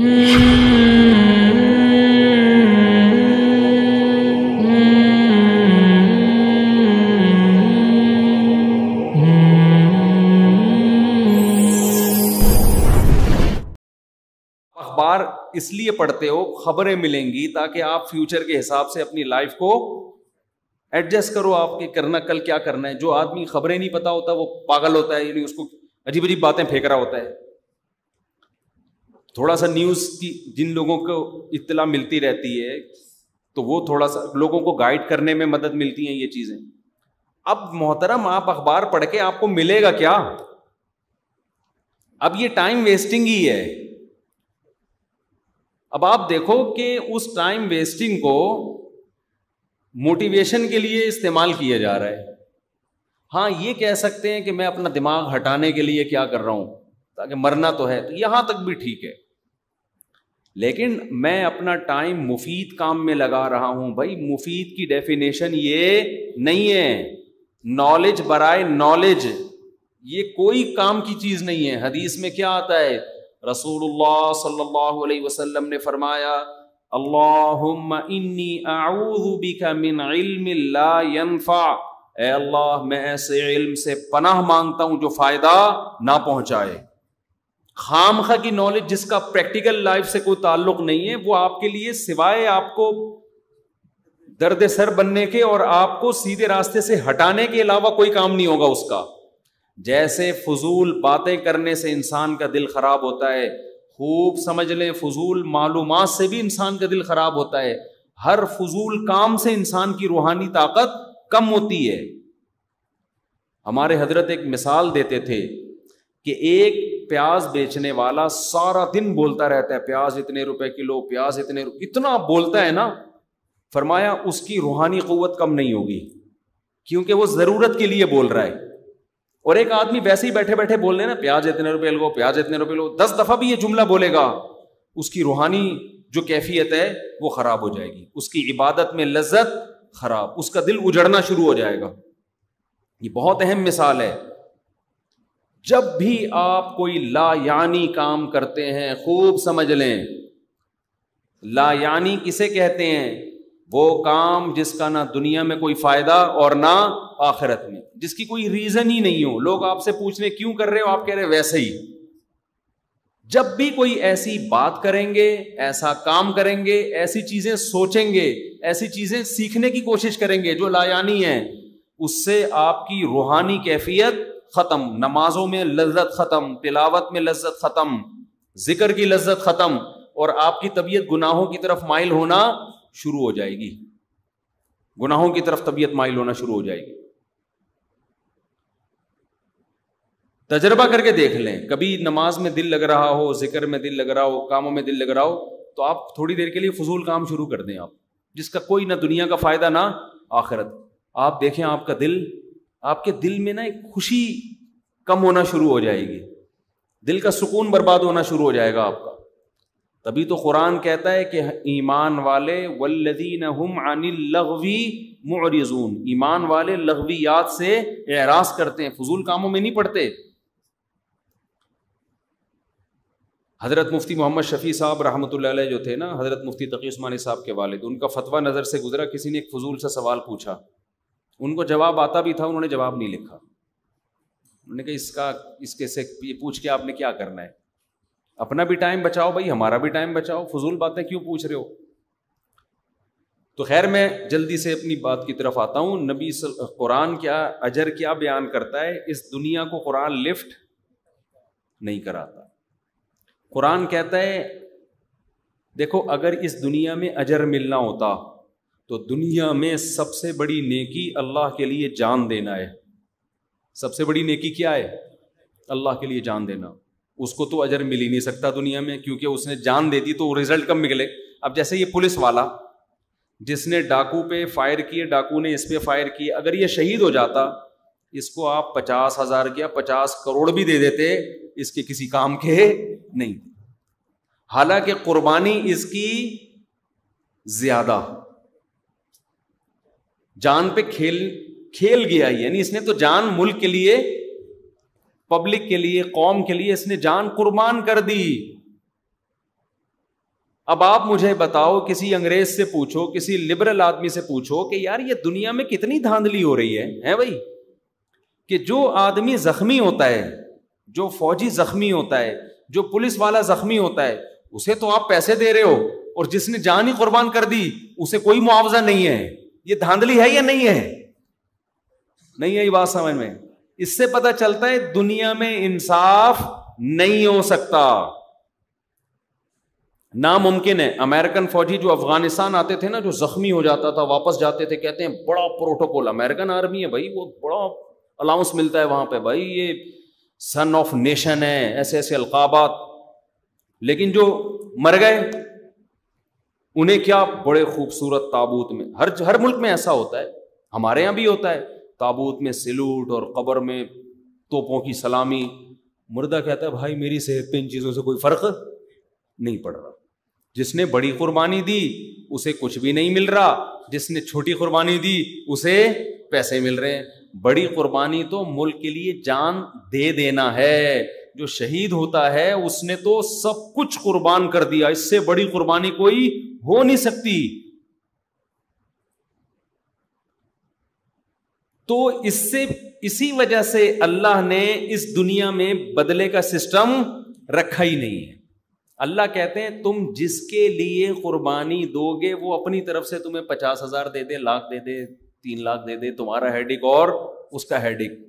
अखबार इसलिए पढ़ते हो खबरें मिलेंगी ताकि आप फ्यूचर के हिसाब से अपनी लाइफ को एडजस्ट करो आपके करना कल क्या करना है जो आदमी खबरें नहीं पता होता वो पागल होता है यानी उसको अजीब अजीब बातें फेंक रहा होता है थोड़ा सा न्यूज़ की जिन लोगों को इतला मिलती रहती है तो वो थोड़ा सा लोगों को गाइड करने में मदद मिलती है ये चीज़ें अब मोहतरम आप अखबार पढ़ के आपको मिलेगा क्या अब ये टाइम वेस्टिंग ही है अब आप देखो कि उस टाइम वेस्टिंग को मोटिवेशन के लिए इस्तेमाल किया जा रहा है हाँ ये कह सकते हैं कि मैं अपना दिमाग हटाने के लिए क्या कर रहा हूं ताकि मरना तो है तो यहां तक भी ठीक है लेकिन मैं अपना टाइम मुफीद काम में लगा रहा हूं भाई मुफीद की डेफिनेशन ये नहीं है नॉलेज बराए नॉलेज ये कोई काम की चीज नहीं है हदीस में क्या आता है रसूलुल्लाह सल्लल्लाहु अलैहि वसल्लम ने फरमाया अल्लाहुम्मा इन्नी अऊजु बिका मिन इल्मिन ला यनफा ए अल्लाह मैं ऐसे इल्म से पनाह मांगता हूं जो फायदा ना पहुंचाए खाम खा की नॉलेज जिसका प्रैक्टिकल लाइफ से कोई ताल्लुक नहीं है वो आपके लिए सिवाय आपको दर्द सर बनने के और आपको सीधे रास्ते से हटाने के अलावा कोई काम नहीं होगा उसका जैसे फजूल बातें करने से इंसान का दिल खराब होता है खूब समझ लें फजूल मालूम से भी इंसान का दिल खराब होता है हर फजूल काम से इंसान की रूहानी ताकत कम होती है हमारे हजरत एक मिसाल देते थे कि एक प्याज बेचने वाला सारा दिन बोलता रहता है प्याज इतने रुपए किलो प्याज इतने इतना बोलता है ना फरमाया उसकी रूहानी क़वत कम नहीं होगी क्योंकि वो ज़रूरत के लिए बोल रहा है और एक आदमी वैसे ही बैठे बैठे बोल रहे ना प्याज इतने रुपए लो प्याज इतने रुपए लो दस दफ़ा भी ये जुमला बोलेगा उसकी रूहानी जो कैफियत है वो ख़राब हो जाएगी उसकी इबादत में लज्जत ख़राब उसका दिल उजड़ना शुरू हो जाएगा ये बहुत अहम मिसाल है जब भी आप कोई लायानी काम करते हैं खूब समझ लें लायानी किसे कहते हैं वो काम जिसका ना दुनिया में कोई फायदा और ना आखिरत में जिसकी कोई रीजन ही नहीं हो लोग आपसे पूछने क्यों कर रहे हो आप कह रहे वैसे ही जब भी कोई ऐसी बात करेंगे ऐसा काम करेंगे ऐसी चीजें सोचेंगे ऐसी चीजें सीखने की कोशिश करेंगे जो लायानी है उससे आपकी रूहानी कैफियत ख़त्म नमाजों में लज्जत ख़त्म तिलावत में लज्जत ख़त्म जिक्र की लज्जत ख़त्म और आपकी तबीयत गुनाहों की तरफ माइल होना शुरू हो जाएगी गुनाहों की तरफ तबीयत माइल होना शुरू हो जाएगी तजर्बा करके देख लें कभी नमाज में दिल लग रहा हो जिक्र में दिल लग रहा हो कामों में दिल लग रहा हो तो आप थोड़ी देर के लिए फजूल काम शुरू कर दें आप जिसका कोई ना दुनिया का फायदा ना आखिरत आप देखें आपका दिल आपके दिल में ना एक खुशी कम होना शुरू हो जाएगी दिल का सुकून बर्बाद होना शुरू हो जाएगा आपका तभी तो कुरान कहता है कि ईमान वाले वल्लदीन हम अनिल लगवी मुरिजून ईमान वाले लगवी याद से एराज करते हैं फजूल कामों में नहीं पड़ते हज़रत मुफ्ती मोहम्मद शफ़ी साहब रहमत जो थे ना हज़रत मुफ्ती तकी उस्मानी साहब के वालिद उनका फतवा नज़र से गुजरा किसी ने एक फजूल सा सवाल पूछा उनको जवाब आता भी था उन्होंने जवाब नहीं लिखा उन्होंने कहा इसका इसके से पूछ के आपने क्या करना है अपना भी टाइम बचाओ भाई हमारा भी टाइम बचाओ फजूल बातें क्यों पूछ रहे हो तो खैर मैं जल्दी से अपनी बात की तरफ आता हूँ नबी कुरान क्या अजर क्या बयान करता है इस दुनिया को कुरान लिफ्ट नहीं कराता कुरान कहता है देखो अगर इस दुनिया में अजर मिलना होता तो दुनिया में सबसे बड़ी नेकी अल्लाह के लिए जान देना है सबसे बड़ी नेकी क्या है अल्लाह के लिए जान देना उसको तो अजर मिल ही नहीं सकता दुनिया में क्योंकि उसने जान दे दी तो रिजल्ट कब निकले अब जैसे ये पुलिस वाला जिसने डाकू पे फायर किए डाकू ने इस पे फायर किए अगर ये शहीद हो जाता इसको आप पचास हजार या पचास करोड़ भी दे देते इसके किसी काम के नहीं हालांकि कुर्बानी इसकी ज्यादा जान पे खेल खेल गया यानी इसने तो जान मुल्क के लिए पब्लिक के लिए कौम के लिए इसने जान कुर्बान कर दी अब आप मुझे बताओ किसी अंग्रेज से पूछो किसी लिबरल आदमी से पूछो कि यार ये दुनिया में कितनी धांधली हो रही है हैं भाई कि जो आदमी जख्मी होता है जो फौजी जख्मी होता है जो पुलिस वाला जख्मी होता है उसे तो आप पैसे दे रहे हो और जिसने जान ही कुर्बान कर दी उसे कोई मुआवजा नहीं है ये धांधली है या नहीं है नहीं है बात समझ में इससे पता चलता है दुनिया में इंसाफ नहीं हो सकता नामुमकिन है अमेरिकन फौजी जो अफगानिस्तान आते थे ना जो जख्मी हो जाता था वापस जाते थे कहते हैं बड़ा प्रोटोकॉल अमेरिकन आर्मी है भाई वो बड़ा अलाउंस मिलता है वहां पे भाई ये सन ऑफ नेशन है ऐसे ऐसे अलकाबात लेकिन जो मर गए उन्हें क्या बड़े खूबसूरत ताबूत में हर हर मुल्क में ऐसा होता है हमारे यहाँ भी होता है ताबूत में सिलूट और कबर में तोपों की सलामी मुर्दा कहता है भाई मेरी सेहत पे इन चीज़ों से कोई फ़र्क नहीं पड़ रहा जिसने बड़ी कुर्बानी दी उसे कुछ भी नहीं मिल रहा जिसने छोटी कुर्बानी दी उसे पैसे मिल रहे हैं बड़ी कुर्बानी तो मुल्क के लिए जान दे देना है जो शहीद होता है उसने तो सब कुछ कुर्बान कर दिया इससे बड़ी कुर्बानी कोई हो नहीं सकती तो इससे इसी वजह से अल्लाह ने इस दुनिया में बदले का सिस्टम रखा ही नहीं है अल्लाह कहते हैं तुम जिसके लिए कुर्बानी दोगे वो अपनी तरफ से तुम्हें पचास हजार दे दे लाख दे दे तीन लाख दे दे तुम्हारा हेडिक और उसका हेडिक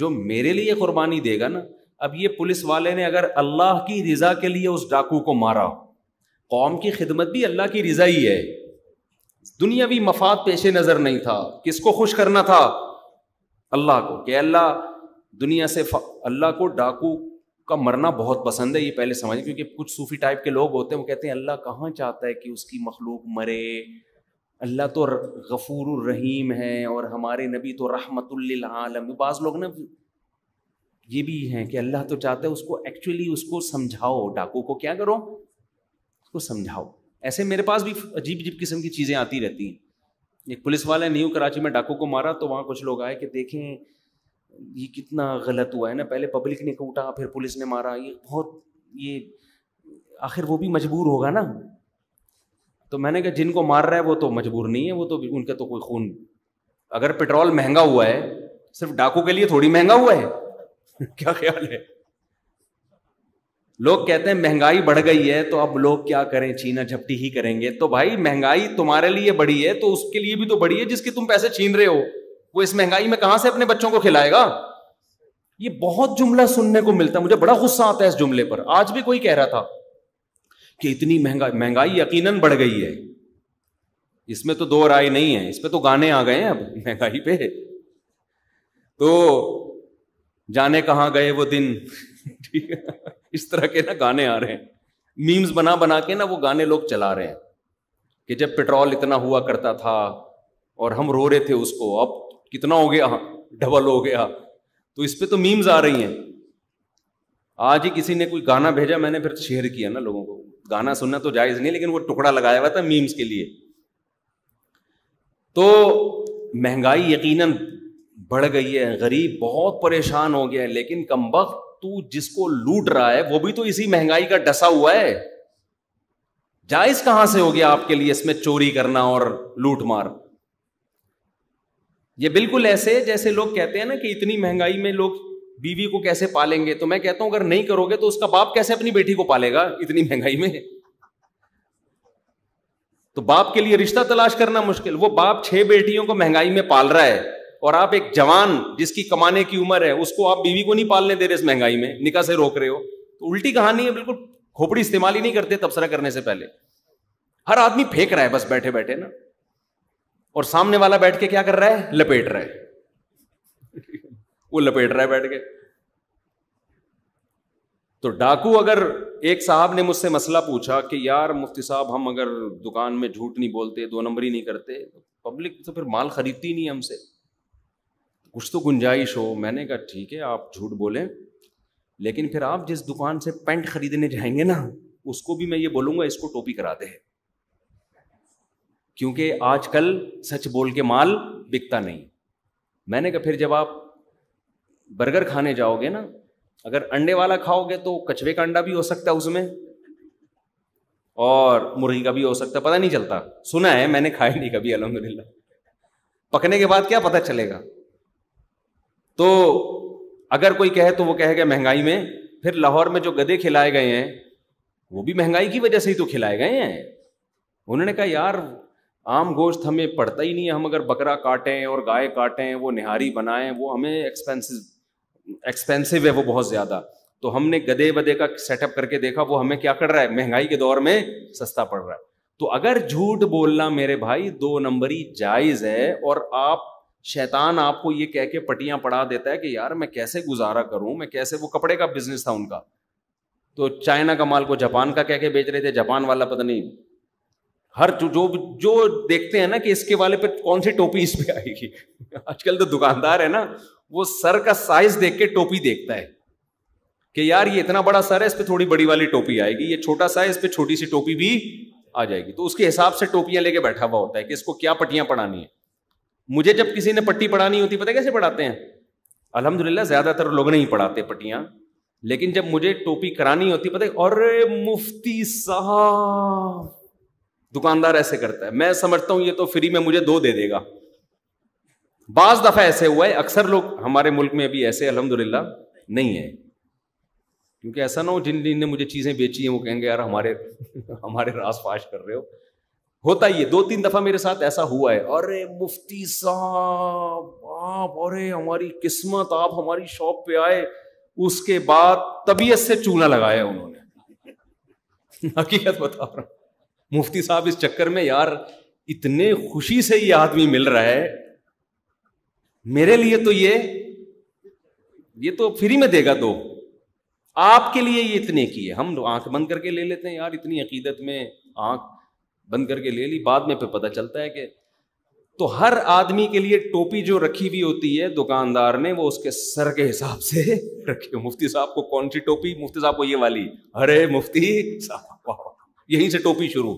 जो मेरे लिए कुर्बानी देगा ना अब ये पुलिस वाले ने अगर अल्लाह की रजा के लिए उस डाकू को मारा कौम की खिदमत भी अल्लाह की रजा ही है दुनियावी मफाद पेश नज़र नहीं था किसको खुश करना था अल्लाह को कि अल्लाह दुनिया से अल्लाह को डाकू का मरना बहुत पसंद है ये पहले समझिए क्योंकि कुछ सूफी टाइप के लोग होते हैं वो कहते हैं अल्लाह कहाँ चाहता है कि उसकी मखलूक मरे अल्लाह तो गफूर रहीम है और हमारे नबी तो रहमतुल्लिल आलम बाज़ लोग ना ये भी हैं कि अल्लाह तो चाहता है उसको एक्चुअली उसको समझाओ डाकू को क्या करो उसको समझाओ ऐसे मेरे पास भी अजीब अजीब किस्म की चीज़ें आती रहती हैं एक पुलिस वाला न्यू कराची में डाकू को मारा तो वहाँ कुछ लोग आए कि देखें ये कितना गलत हुआ है ना पहले पब्लिक ने कूटा फिर पुलिस ने मारा ये बहुत ये आखिर वो भी मजबूर होगा ना तो मैंने कहा जिनको मार रहा है वो तो मजबूर नहीं है वो तो उनका तो कोई खून अगर पेट्रोल महंगा हुआ है सिर्फ डाकू के लिए थोड़ी महंगा हुआ है क्या ख्याल है लोग कहते हैं महंगाई बढ़ गई है तो अब लोग क्या करें छीना झपटी ही करेंगे तो भाई महंगाई तुम्हारे लिए बड़ी है तो उसके लिए भी तो बड़ी है जिसकी तुम पैसे छीन रहे हो वो इस महंगाई में कहां से अपने बच्चों को खिलाएगा ये बहुत जुमला सुनने को मिलता है मुझे बड़ा गुस्सा आता है इस जुमले पर आज भी कोई कह रहा था कि इतनी महंगाई महंगाई यकीन बढ़ गई है इसमें तो दो राय नहीं है इसमें तो गाने आ गए हैं अब महंगाई पे तो जाने कहाँ गए वो दिन इस तरह के ना गाने आ रहे हैं मीम्स बना बना के ना वो गाने लोग चला रहे हैं कि जब पेट्रोल इतना हुआ करता था और हम रो रहे थे उसको अब कितना हो गया डबल हो गया तो इस पर तो मीम्स आ रही हैं आज ही किसी ने कोई गाना भेजा मैंने फिर शेयर किया ना लोगों को गाना सुनना तो जायज नहीं लेकिन वो टुकड़ा लगाया हुआ था मीम्स के लिए तो महंगाई यकीनन बढ़ गई है गरीब बहुत परेशान हो गया है लेकिन कम वक्त तू जिसको लूट रहा है वो भी तो इसी महंगाई का डसा हुआ है जायज कहां से हो गया आपके लिए इसमें चोरी करना और लूट मार ये बिल्कुल ऐसे जैसे लोग कहते हैं ना कि इतनी महंगाई में लोग बीवी को कैसे पालेंगे तो मैं कहता हूं अगर नहीं करोगे तो उसका बाप कैसे अपनी बेटी को पालेगा इतनी महंगाई में तो बाप के लिए रिश्ता तलाश करना मुश्किल वो बाप छह बेटियों को महंगाई में पाल रहा है और आप एक जवान जिसकी कमाने की उम्र है उसको आप बीवी को नहीं पालने दे रहे इस महंगाई में निकाह से रोक रहे हो तो उल्टी कहानी है बिल्कुल खोपड़ी इस्तेमाल ही नहीं करते तबसरा करने से पहले हर आदमी फेंक रहा है बस बैठे बैठे ना और सामने वाला बैठ के क्या कर रहा है लपेट रहा है वो लपेट रहा है बैठ के तो डाकू अगर एक साहब ने मुझसे मसला पूछा कि यार मुफ्ती साहब हम अगर दुकान में झूठ नहीं बोलते दो नंबर ही नहीं करते पब्लिक तो, तो फिर माल खरीदती नहीं हमसे कुछ तो गुंजाइश हो मैंने कहा ठीक है आप झूठ बोलें लेकिन फिर आप जिस दुकान से पेंट खरीदने जाएंगे ना उसको भी मैं ये बोलूंगा इसको टोपी करा दे क्योंकि आजकल सच बोल के माल बिकता नहीं मैंने कहा फिर जब आप बर्गर खाने जाओगे ना अगर अंडे वाला खाओगे तो कछुए का अंडा भी हो सकता है उसमें और मुर्गी का भी हो सकता है पता नहीं चलता सुना है मैंने खाया नहीं कभी अलहमदिल्ला पकने के बाद क्या पता चलेगा तो अगर कोई कहे तो वो कहेगा महंगाई में फिर लाहौर में जो गधे खिलाए गए हैं वो भी महंगाई की वजह से ही तो खिलाए गए हैं उन्होंने कहा यार आम गोश्त हमें पड़ता ही नहीं है हम अगर बकरा काटें और गाय काटें वो निहारी बनाएं वो हमें एक्सपेंसिव एक्सपेंसिव है वो बहुत ज़्यादा तो हमने गधे वधे का सेटअप करके देखा वो हमें क्या कर रहा है महंगाई के दौर में सस्ता पड़ रहा है तो अगर झूठ बोलना मेरे भाई दो नंबरी जायज़ है और आप शैतान आपको ये कह के पटियां पढ़ा देता है कि यार मैं कैसे गुजारा करूं मैं कैसे वो कपड़े का बिजनेस था उनका तो चाइना का माल को जापान का कह के बेच रहे थे जापान वाला पता नहीं हर जो जो, जो देखते हैं ना कि इसके वाले पे कौन सी टोपी इस पे आएगी आजकल तो दुकानदार है ना वो सर का साइज देख के टोपी देखता है कि यार ये इतना बड़ा सर है इस पर थोड़ी बड़ी वाली टोपी आएगी ये छोटा सा है इस पर छोटी सी टोपी भी आ जाएगी तो उसके हिसाब से टोपियां लेके बैठा हुआ होता है कि इसको क्या पटियां पढ़ानी है मुझे जब किसी ने पट्टी पढ़ानी होती पता कैसे पढ़ाते हैं अलहमदिल्ला ज़्यादातर लोग नहीं पढ़ाते पट्टियाँ लेकिन जब मुझे टोपी करानी होती पता है मुफ्ती साहब दुकानदार ऐसे करता है मैं समझता हूं ये तो फ्री में मुझे दो दे देगा बाज दफा ऐसे हुआ है अक्सर लोग हमारे मुल्क में अभी ऐसे अलहमदुल्ला नहीं है क्योंकि ऐसा ना हो जिन जिनने मुझे चीजें बेची हैं वो कहेंगे यार हमारे हमारे रास पाश कर रहे हो होता ही है दो तीन दफा मेरे साथ ऐसा हुआ है अरे मुफ्ती साहब आप अरे हमारी किस्मत आप हमारी शॉप पे आए उसके बाद तबीयत से चूना लगाया उन्होंने हकीकत बता रहा मुफ्ती साहब इस चक्कर में यार इतने खुशी से ये आदमी मिल रहा है मेरे लिए तो ये ये तो फ्री में देगा दो आपके लिए ये इतने की है हम आंख बंद करके ले लेते हैं यार इतनी अकीदत में आंख बंद करके ले ली बाद में फिर पता चलता है कि तो हर आदमी के लिए टोपी जो रखी हुई होती है दुकानदार ने वो उसके सर के हिसाब से रखी मुफ्ती साहब को कौन सी टोपी मुफ्ती साहब को ये वाली अरे मुफ्ती साहब यहीं से टोपी शुरू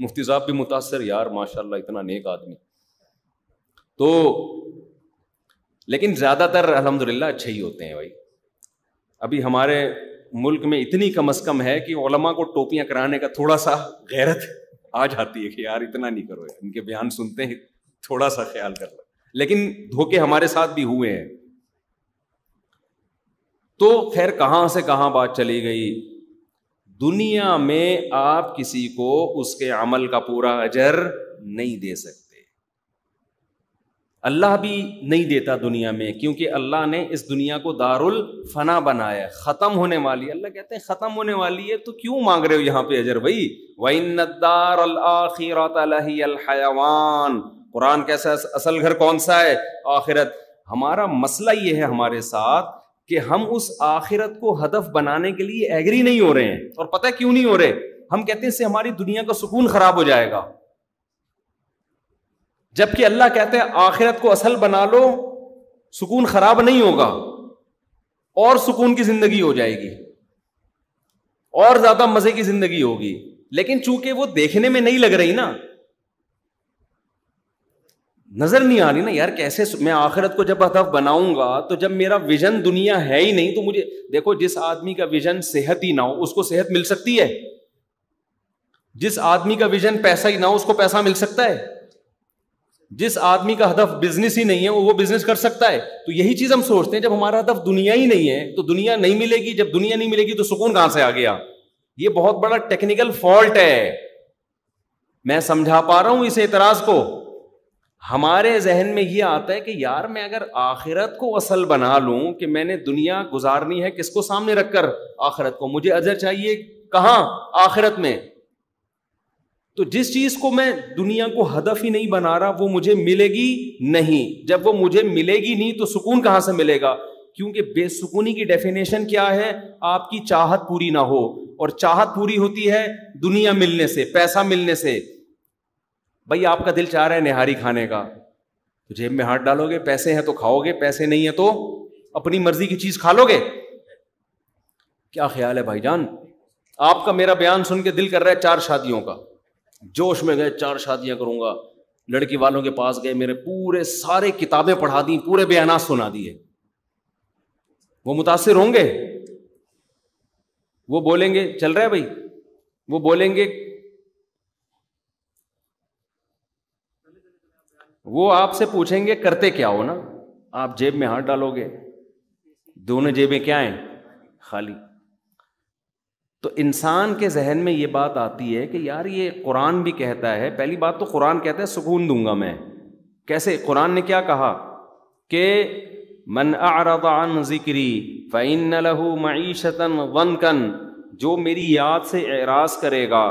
मुफ्ती साहब भी मुतासर यार माशाल्लाह इतना नेक आदमी तो लेकिन ज़्यादातर अलहमदुल्ला अच्छे ही होते हैं भाई अभी हमारे मुल्क में इतनी कम अज़ कम है कि ओलमा को टोपियां कराने का थोड़ा सा गैरत आ जाती है कि यार इतना नहीं करो यार इनके बयान सुनते हैं थोड़ा सा ख्याल कर लो लेकिन धोखे हमारे साथ भी हुए हैं तो खैर कहां से कहां बात चली गई दुनिया में आप किसी को उसके अमल का पूरा अजर नहीं दे सकते अल्लाह भी नहीं देता दुनिया में क्योंकि अल्लाह ने इस दुनिया को दारुल फना बनाया ख़त्म होने वाली अल्लाह कहते हैं ख़त्म होने वाली है तो क्यों मांग रहे हो यहाँ पे अजर भाई वहीनदारवान कुरान कैसा असल घर कौन सा है आखिरत हमारा मसला ये है हमारे साथ कि हम उस आखिरत को हदफ बनाने के लिए एग्री नहीं हो रहे हैं और पता क्यों नहीं हो रहे हम कहते हैं इससे हमारी दुनिया का सुकून खराब हो जाएगा जबकि अल्लाह कहते हैं आखिरत को असल बना लो सुकून खराब नहीं होगा और सुकून की जिंदगी हो जाएगी और ज्यादा मजे की जिंदगी होगी लेकिन चूंकि वो देखने में नहीं लग रही ना नजर नहीं आ रही ना यार कैसे मैं आखिरत को जब हदफ बनाऊंगा तो जब मेरा विजन दुनिया है ही नहीं तो मुझे देखो जिस आदमी का विजन सेहत ही ना हो उसको सेहत मिल सकती है जिस आदमी का विजन पैसा ही ना हो उसको पैसा मिल सकता है जिस आदमी का हदफ बिजनेस ही नहीं है वो बिजनेस कर सकता है तो यही चीज हम सोचते हैं जब हमारा हदफ दुनिया ही नहीं है तो दुनिया नहीं मिलेगी जब दुनिया नहीं मिलेगी तो सुकून कहां से आ गया ये बहुत बड़ा टेक्निकल फॉल्ट है मैं समझा पा रहा हूं इस एतराज को हमारे जहन में यह आता है कि यार मैं अगर आखिरत को असल बना लूं कि मैंने दुनिया गुजारनी है किसको सामने रखकर आखिरत को मुझे अजर चाहिए कहां आखिरत में तो जिस चीज को मैं दुनिया को हदफ ही नहीं बना रहा वो मुझे मिलेगी नहीं जब वो मुझे मिलेगी नहीं तो सुकून कहां से मिलेगा क्योंकि बेसुकूनी की डेफिनेशन क्या है आपकी चाहत पूरी ना हो और चाहत पूरी होती है दुनिया मिलने से पैसा मिलने से भाई आपका दिल चाह रहा है निहारी खाने का तो जेब में हाथ डालोगे पैसे हैं तो खाओगे पैसे नहीं है तो अपनी मर्जी की चीज खा लोगे क्या ख्याल है भाईजान आपका मेरा बयान सुन के दिल कर रहा है चार शादियों का जोश में गए चार शादियां करूंगा लड़की वालों के पास गए मेरे पूरे सारे किताबें पढ़ा दी पूरे बयाना सुना दिए वो मुतासर होंगे वो बोलेंगे चल रहे भाई वो बोलेंगे वो आपसे पूछेंगे करते क्या हो ना आप जेब में हाथ डालोगे दोनों जेबें क्या हैं खाली तो इंसान के जहन में ये बात आती है कि यार ये कुरान भी कहता है पहली बात तो कुरान कहता है सुकून दूंगा मैं कैसे कुरान ने क्या कहा कि मन आरदान जिक्री फ़ैन लहू वन कन जो मेरी याद से एराज करेगा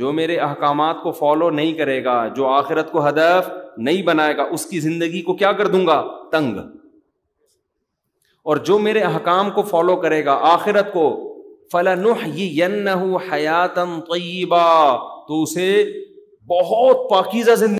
जो मेरे अहकाम को फॉलो नहीं करेगा जो आखिरत को हदफ नहीं बनाएगा उसकी ज़िंदगी को क्या कर दूंगा तंग और जो मेरे अहकाम को फॉलो करेगा आखिरत को ये हयातन तय्यबा तो उसे बहुत पाकिजा जिंदगी